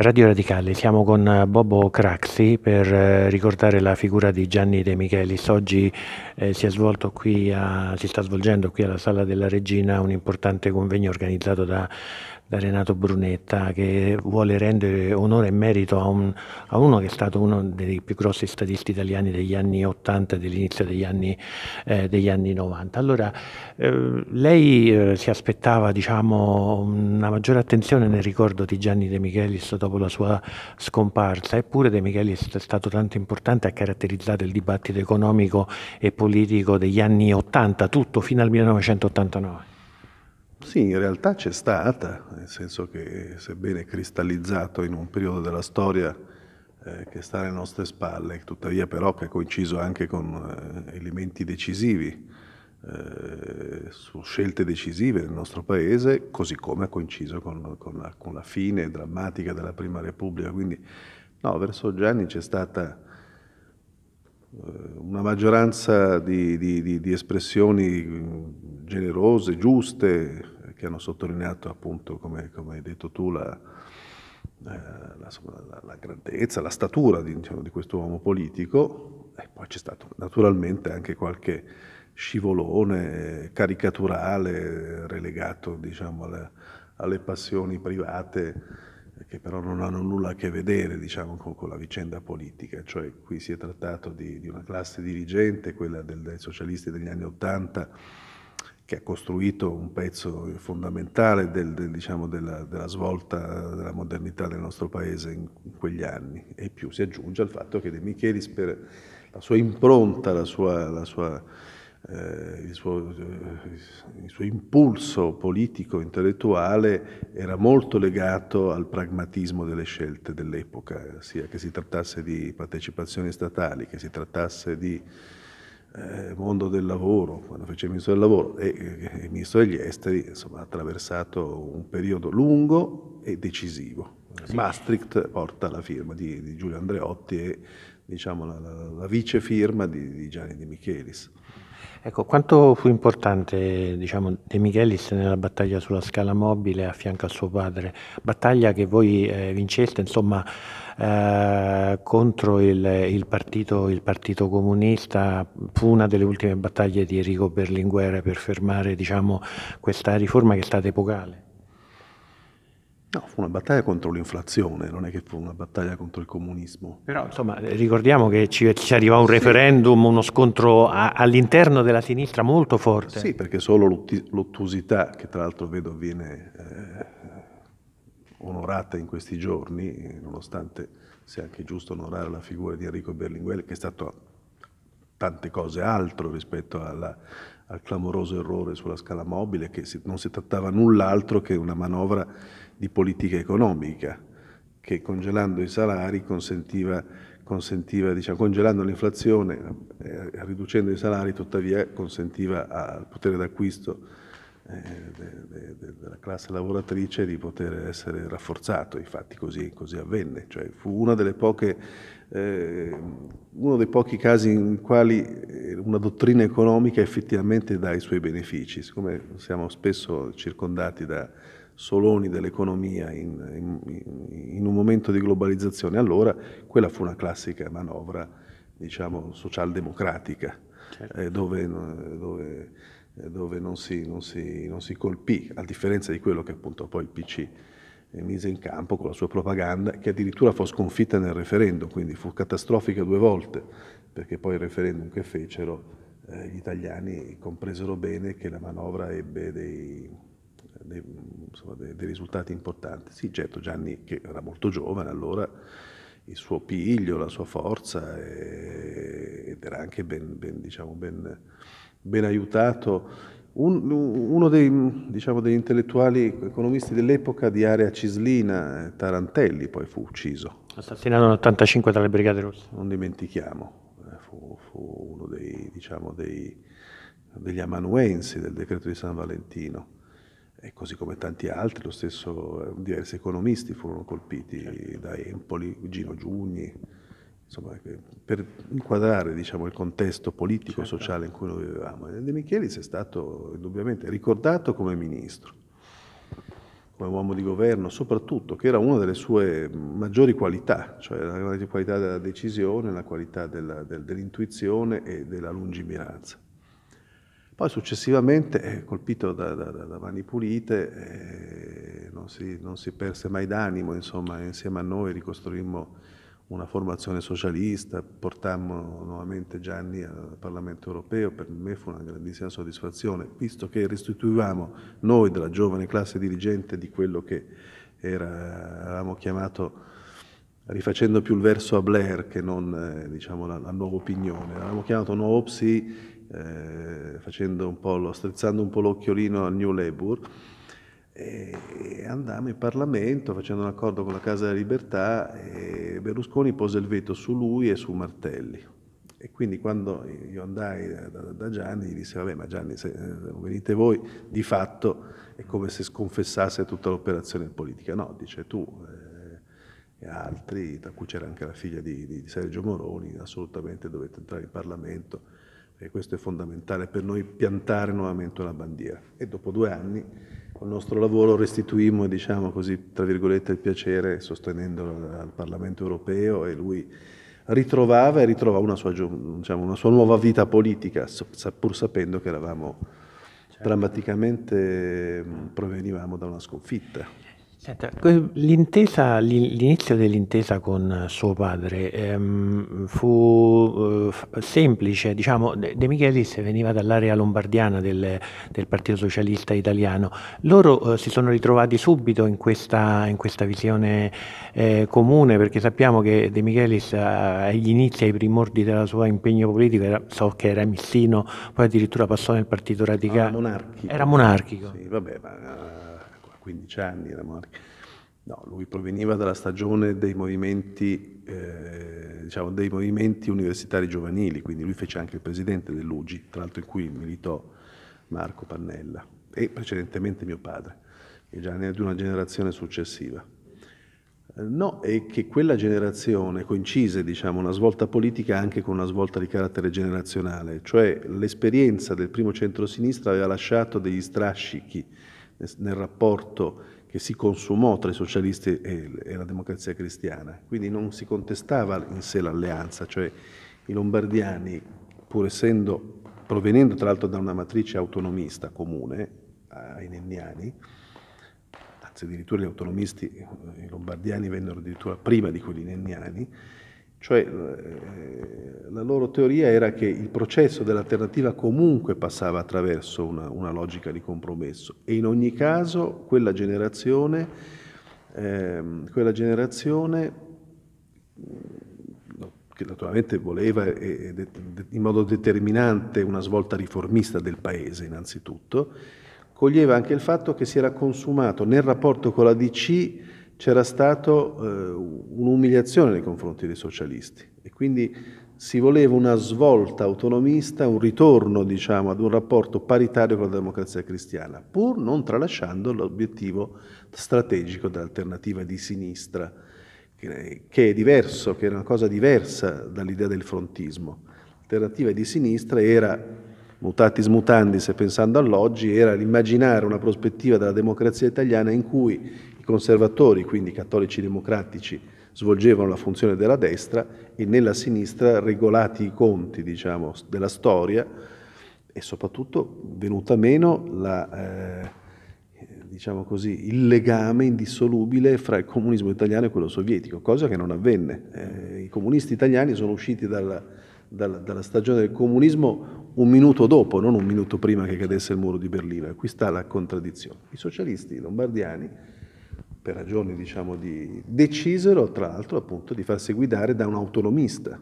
Radio Radicale, siamo con Bobo Craxi per eh, ricordare la figura di Gianni De Michelis. Oggi eh, si, a, si sta svolgendo qui alla Sala della Regina un importante convegno organizzato da da Renato Brunetta che vuole rendere onore e merito a, un, a, uno che è stato uno dei più grossi statisti italiani degli anni 80 e dell'inizio degli, eh, degli, anni 90. Allora, eh, lei eh, si aspettava diciamo, una maggiore attenzione nel ricordo di Gianni De Michelis dopo la sua scomparsa, eppure De Michelis è stato tanto importante, ha caratterizzato il dibattito economico e politico degli anni 80, tutto fino al 1989. Sì, in realtà c'è stata, nel senso che sebbene cristallizzato in un periodo della storia eh, che sta alle nostre spalle, tuttavia però che è coinciso anche con eh, elementi decisivi, eh, su scelte decisive del nostro Paese, così come ha coinciso con, con, la, con la fine drammatica della Prima Repubblica. Quindi no, verso Gianni c'è stata eh, una maggioranza di, di, di, espressioni mm, generose, giuste, che hanno sottolineato appunto, come, come hai detto tu, la, eh, la, la, la grandezza, la statura di, diciamo, di questo uomo politico e poi c'è stato naturalmente anche qualche scivolone caricaturale eh, relegato diciamo, alle, alle passioni private che però non hanno nulla a che vedere diciamo, con, con, la vicenda politica, cioè qui si è trattato di, di una classe dirigente, quella del, dei socialisti degli anni Ottanta, che ha costruito un pezzo fondamentale del, del, diciamo, della, della, svolta della modernità del nostro paese in, in, quegli anni. E più si aggiunge al fatto che De Michelis per la sua impronta, la sua, la sua eh, il, suo, eh, il, suo, impulso politico-intellettuale era molto legato al pragmatismo delle scelte dell'epoca, sia che si trattasse di partecipazioni statali, che si trattasse di eh, mondo del lavoro, quando fece il ministro del lavoro e, e, eh, ministro degli esteri, insomma, ha attraversato un periodo lungo e decisivo. Sì. Maastricht porta la firma di, di Giulio Andreotti e diciamo, la, la, la vice firma di, di Gianni Di Michelis. Ecco, quanto fu importante diciamo, De Michelis nella battaglia sulla scala mobile a fianco a suo padre, battaglia che voi eh, vinceste insomma, eh, contro il, il, partito, il, partito, Comunista, fu una delle ultime battaglie di Enrico Berlinguer per fermare diciamo, questa riforma che è stata epocale. No, fu una battaglia contro l'inflazione, non è che fu una battaglia contro il comunismo. Però insomma ricordiamo che ci, ci arrivò un sì. referendum, uno scontro a, all'interno della sinistra molto forte. Sì, perché solo l'ottusità, che tra l'altro vedo viene eh, onorata in questi giorni, nonostante sia anche giusto onorare la figura di Enrico Berlinguer, che è stato tante cose altro rispetto alla, al clamoroso errore sulla scala mobile, che non si trattava null'altro che una manovra di politica economica, che congelando i salari consentiva, consentiva diciamo, congelando l'inflazione, eh, riducendo i salari, tuttavia consentiva al potere d'acquisto eh, de, de, de, della classe lavoratrice di poter essere rafforzato, infatti così, così avvenne, cioè, fu poche, eh, uno dei pochi casi in quali eh, una dottrina economica effettivamente dà i suoi benefici, siccome siamo spesso circondati da soloni dell'economia in, in, in, un momento di globalizzazione, allora quella fu una classica manovra, diciamo, socialdemocratica, certo. eh, dove, eh, dove, eh, dove non, si, non, si, non, si, colpì, a differenza di quello che appunto poi il PC eh, mise in campo con la sua propaganda, che addirittura fu sconfitta nel referendum, quindi fu catastrofica due volte, perché poi il referendum che fecero gli italiani compresero bene che la manovra ebbe dei dei, insomma, dei, dei, risultati importanti. Sì, certo, Gianni che era molto giovane allora, il suo piglio, la sua forza e, ed era anche ben, ben, diciamo, ben, ben aiutato. Un, uno dei, diciamo, degli intellettuali economisti dell'epoca di area cislina, Tarantelli, poi fu ucciso. Assassinato nell'85 dalle Brigate Rosse. Non dimentichiamo, eh, fu, fu uno dei, diciamo, dei, degli amanuensi del decreto di San Valentino e così come tanti altri, lo stesso, eh, diversi economisti furono colpiti certo. da Empoli, Gino Giugni, insomma, per inquadrare diciamo, il contesto politico e certo. sociale in cui noi vivevamo. De Michelis è stato indubbiamente ricordato come ministro, come uomo di governo, soprattutto, che era una delle sue maggiori qualità, cioè la qualità della decisione, la qualità della, del, dell'intuizione e della lungimiranza. Poi successivamente, eh, colpito da, da, da mani pulite, eh, non, si, non, si, perse mai d'animo, insomma, insieme a noi ricostruimmo una formazione socialista, portammo nuovamente Gianni al Parlamento europeo, per me fu una grandissima soddisfazione, visto che restituivamo noi della giovane classe dirigente di quello che era, avevamo chiamato rifacendo più il verso a Blair che non eh, diciamo, la, la, nuova opinione. avevamo chiamato nuovo psi eh, un lo, strizzando un po' l'occhiolino al New Labour, e andammo in Parlamento facendo un accordo con la Casa della Libertà e Berlusconi pose il veto su lui e su Martelli. E quindi quando io andai da, Gianni, gli disse, vabbè ma Gianni se eh, venite voi, di fatto è come se sconfessasse tutta l'operazione politica. No, dice tu eh, e altri, tra cui c'era anche la figlia di, di Sergio Moroni, assolutamente dovete entrare in Parlamento e questo è fondamentale per noi, piantare nuovamente una bandiera. E dopo due anni col nostro lavoro restituimmo, diciamo così, tra virgolette, il piacere sostenendolo al Parlamento europeo e lui ritrovava e ritrova una sua, diciamo, una sua nuova vita politica, pur sapendo che eravamo certo. drammaticamente provenivamo da una sconfitta l'intesa, l'inizio dell'intesa con eh, suo padre ehm, fu eh, semplice, diciamo, De Michelis veniva dall'area lombardiana del, del Partito Socialista Italiano, loro eh, si sono ritrovati subito in questa, in questa visione eh, comune perché sappiamo che De Michelis eh, agli inizi, ai primordi della sua impegno politico, era, so che era missino, poi addirittura passò nel Partito ah, Radicale. era monarchico. Era monarchico. Sì, vabbè, ma eh, 15 anni era Morica. No, lui proveniva dalla stagione dei movimenti, eh, diciamo, dei movimenti universitari giovanili, quindi lui fece anche il presidente dell'UGI, tra l'altro in cui militò Marco Pannella e precedentemente mio padre, che già ne è di una generazione successiva. Eh, no, è che quella generazione coincise, diciamo, una svolta politica anche con una svolta di carattere generazionale, cioè l'esperienza del primo centrosinistra aveva lasciato degli strascichi nel rapporto che si consumò tra i socialisti e, la democrazia cristiana. Quindi non si contestava in sé l'alleanza, cioè i lombardiani, pur essendo, provenendo tra l'altro da una matrice autonomista comune ai nenniani, anzi addirittura gli autonomisti, eh, i lombardiani vennero addirittura prima di quelli nenniani, cioè eh, eh, la loro teoria era che il processo dell'alternativa comunque passava attraverso una, una logica di compromesso e in ogni caso quella generazione, eh, quella generazione mm, che naturalmente voleva e, e, in modo determinante una svolta riformista del paese innanzitutto, coglieva anche il fatto che si era consumato nel rapporto con la DC c'era stata eh, un'umiliazione nei confronti dei socialisti e quindi si voleva una svolta autonomista, un ritorno diciamo, ad un rapporto paritario con la democrazia cristiana, pur non tralasciando l'obiettivo strategico dell'alternativa di sinistra, che è diverso, che era una cosa diversa dall'idea del frontismo. L'alternativa di sinistra era mutatis mutandis e pensando all'oggi, era l'immaginare una prospettiva della democrazia italiana in cui conservatori, quindi cattolici democratici, svolgevano la funzione della destra e nella sinistra regolati i conti diciamo, della storia e soprattutto venuta meno la, eh, diciamo così, il legame indissolubile fra il comunismo italiano e quello sovietico, cosa che non avvenne. Eh, I comunisti italiani sono usciti dalla, dalla, dalla stagione del comunismo un minuto dopo, non un minuto prima che cadesse il muro di Berlino. E qui sta la contraddizione. I socialisti lombardiani per ragioni diciamo, di... decisero tra l'altro appunto di farsi guidare da un autonomista,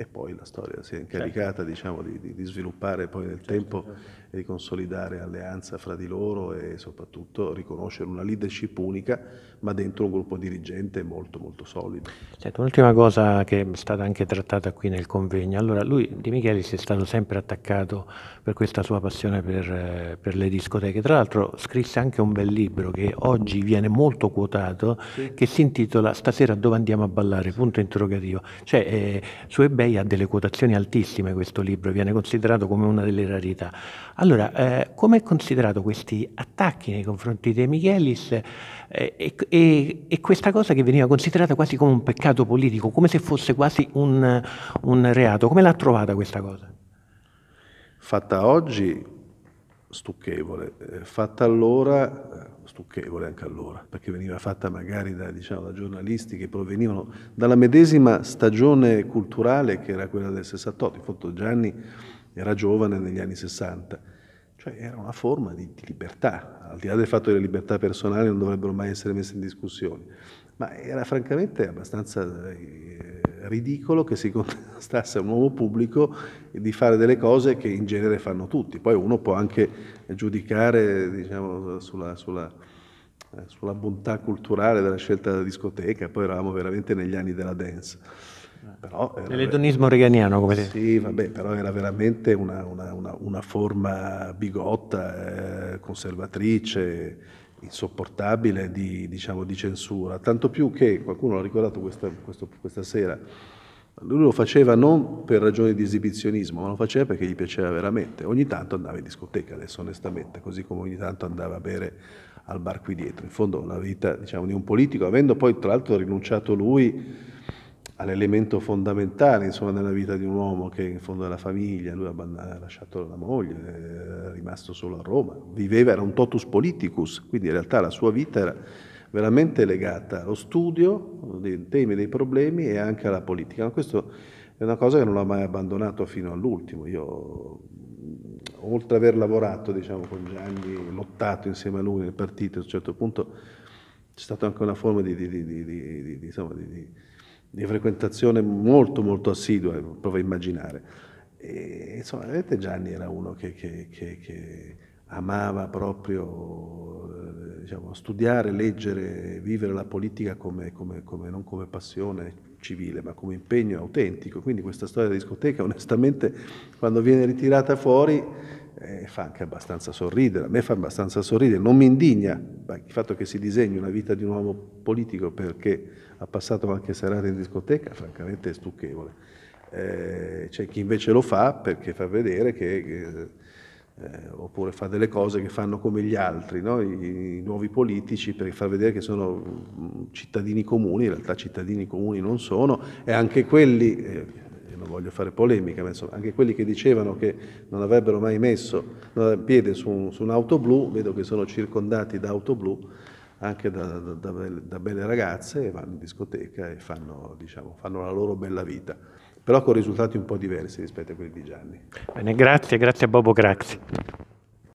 e poi la storia si è certo. incaricata certo. diciamo, di, di, di, sviluppare poi nel certo, tempo certo. e di consolidare alleanza fra di loro e soprattutto riconoscere una leadership unica ma dentro un gruppo dirigente molto molto solido. Certo, un'ultima cosa che è stata anche trattata qui nel convegno, allora lui Di Micheli si è stato sempre attaccato per questa sua passione per, per le discoteche, tra l'altro scrisse anche un bel libro che oggi viene molto quotato sì. che si intitola Stasera dove andiamo a ballare? Punto interrogativo, cioè eh, su eBay lei ha delle quotazioni altissime questo libro, viene considerato come una delle rarità. Allora, eh, come è considerato questi attacchi nei confronti di Michelis eh, e, e, e, questa cosa che veniva considerata quasi come un peccato politico, come se fosse quasi un, un reato? Come l'ha trovata questa cosa? Fatta oggi stucchevole, eh, fatta allora, eh, stucchevole anche allora, perché veniva fatta magari da, diciamo, da, giornalisti che provenivano dalla medesima stagione culturale che era quella del 68, in fondo Gianni era giovane negli anni 60 cioè era una forma di, di, libertà, al di là del fatto che le libertà personali non dovrebbero mai essere messe in discussione, ma era francamente abbastanza eh, ridicolo che si contestasse a un uomo pubblico di fare delle cose che in genere fanno tutti, poi uno può anche giudicare diciamo, sulla, sulla sulla bontà culturale della scelta della discoteca, poi eravamo veramente negli anni della dance. Però era, L'edonismo reganiano, come dire. Sì, vabbè, però era veramente una, una, una, una forma bigotta, eh, conservatrice, insopportabile di, diciamo, di, censura. Tanto più che, qualcuno l'ha ricordato questa, questo, questa sera, lui lo faceva non per ragioni di esibizionismo, ma lo faceva perché gli piaceva veramente. Ogni tanto andava in discoteca, adesso onestamente, così come ogni tanto andava a bere al bar qui dietro. In fondo la vita diciamo, di un politico, avendo poi tra l'altro rinunciato lui all'elemento fondamentale insomma, nella vita di un uomo che in fondo è la famiglia, lui ha lasciato la moglie, è rimasto solo a Roma, viveva, era un totus politicus, quindi in realtà la sua vita era veramente legata allo studio dei temi, dei problemi e anche alla politica. Ma questo è una cosa che non ho mai abbandonato fino all'ultimo. Io, oltre ad aver lavorato diciamo, con Gianni, lottato insieme a lui nel partito, a un certo punto c'è stata anche una forma di, di, di, di di frequentazione molto molto assidua, provo a immaginare. E, insomma, vedete Gianni era uno che, che, che, che amava proprio eh, diciamo, studiare, leggere, vivere la politica come, come, come, non come passione civile, ma come impegno autentico. Quindi questa storia della discoteca, onestamente, quando viene ritirata fuori eh, fa anche abbastanza sorridere, a me fa abbastanza sorridere, non mi indigna il fatto che si disegni una vita di un uomo politico perché ha passato qualche serata in discoteca, francamente è stucchevole. Eh, c'è chi invece lo fa perché fa vedere che... che eh, eh, oppure fa delle cose che fanno come gli altri, no? I, I, nuovi politici, per far vedere che sono mm, cittadini comuni, in realtà cittadini comuni non sono, e anche quelli, eh, non voglio fare polemica, ma insomma, anche quelli che dicevano che non avrebbero mai messo piede su, un, su un'auto blu, vedo che sono circondati da auto blu anche da, da, da belle ragazze, e vanno in discoteca e fanno, diciamo, fanno la loro bella vita però con risultati un po' diversi rispetto a quelli di Gianni. Bene, grazie, grazie a Bobo, grazie.